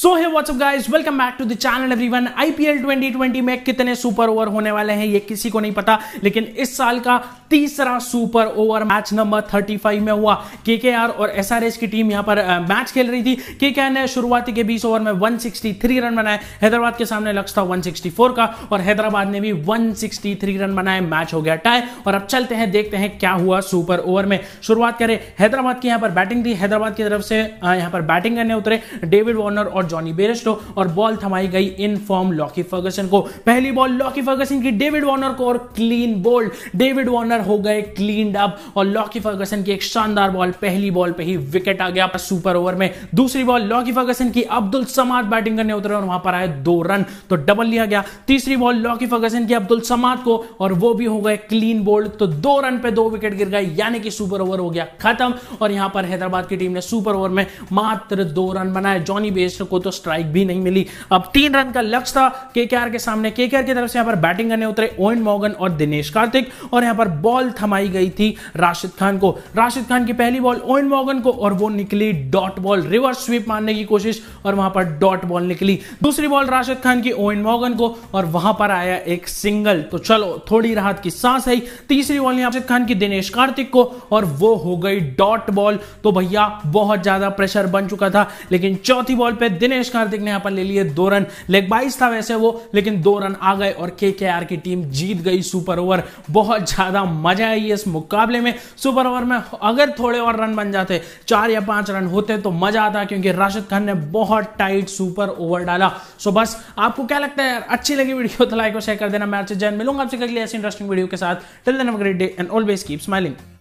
so hi what's up guys welcome back to the channel everyone IPL 2020 में कितने super over होने वाले हैं ये किसी को नहीं पता लेकिन इस साल का तीसरा सुपर ओवर मैच नंबर 35 में हुआ के के आर और एस आर एस की टीम यहां पर मैच खेल रही थी के के आर ने शुरुआती के 20 ओवर में 163 रन बनाए हैदराबाद के सामने लक्ष्य था 164 का और हैदराबाद ने भी 163 रन बनाए मैच हो गया टाई और अब चलते हैं देखते हैं क्या हुआ सुपर ओवर में शुरुआत करें हैदराबाद की यहां पर बैटिंग थी हैदराबाद की तरफ से यहां पर बैटिंग करने उतरे डेविड वार्नर और और जॉनी बेरेस्टो और बॉल थमाई गई इन फॉर्म लॉकी फर्गसन को पहली बॉल लॉकी फर्गसन की डेविड वार्नर को और क्लीन बोल्ड डेविड वार्नर हो गए क्लीन अप और लॉकी फर्गसन की एक शानदार बॉल पहली बॉल पे ही विकेट आ गया सुपर ओवर में दूसरी बॉल लॉकी फर्गसन की अब्दुल समाद बैटिंग करने उतरे और वहां पर आए दो रन तो डबल लिया गया तीसरी बॉल लॉकी फर्गसन की अब्दुल समाद को और वो भी हो गए क्लीन बोल्ड तो दो रन पे दो विकेट गिर गए यानी कि सुपर ओवर हो गया खत्म और यहां पर हैदराबाद की टीम ने सुपर ओवर में मात्र दो रन बनाए जॉनी बेस्ट को को तो स्ट्राइक भी नहीं मिली अब तीन रन का लक्ष्य था के के सामने के की तरफ से यहां पर बैटिंग करने उतरे ओइन मोगन और दिनेश कार्तिक और यहां पर बॉल थमाई गई थी राशिद खान को राशिद खान की पहली बॉल ओइन मोगन को और वो निकली डॉट बॉल रिवर्स स्वीप मारने की कोशिश और वहां पर डॉट बॉल निकली दूसरी बॉल राशिद खान की ओइन मोगन को और वहां पर आया एक सिंगल तो चलो थोड़ी राहत की सांस आई तीसरी बॉल राशिद खान की दिनेश कार्तिक को और वो हो गई डॉट बॉल तो भैया बहुत ज्यादा प्रेशर बन चुका था लेकिन चौथी बॉल पे दिनेश कार्तिक ने यहां पर ले लिए दो रन लेग बाइस था वैसे वो लेकिन दो रन आ गए और के की टीम जीत गई सुपर ओवर बहुत ज्यादा मजा आई इस मुकाबले में सुपर ओवर में अगर थोड़े और रन बन जाते चार या पांच रन होते तो मजा आता क्योंकि राशिद खान ने बहुत टाइट सुपर ओवर डाला सो बस आपको क्या लगता है अच्छी लगी वीडियो तो लाइक और शेयर कर देना मैं आपसे जैन मिलूंगा आपसे अगली ऐसी इंटरेस्टिंग वीडियो के साथ till then great day and always keep smiling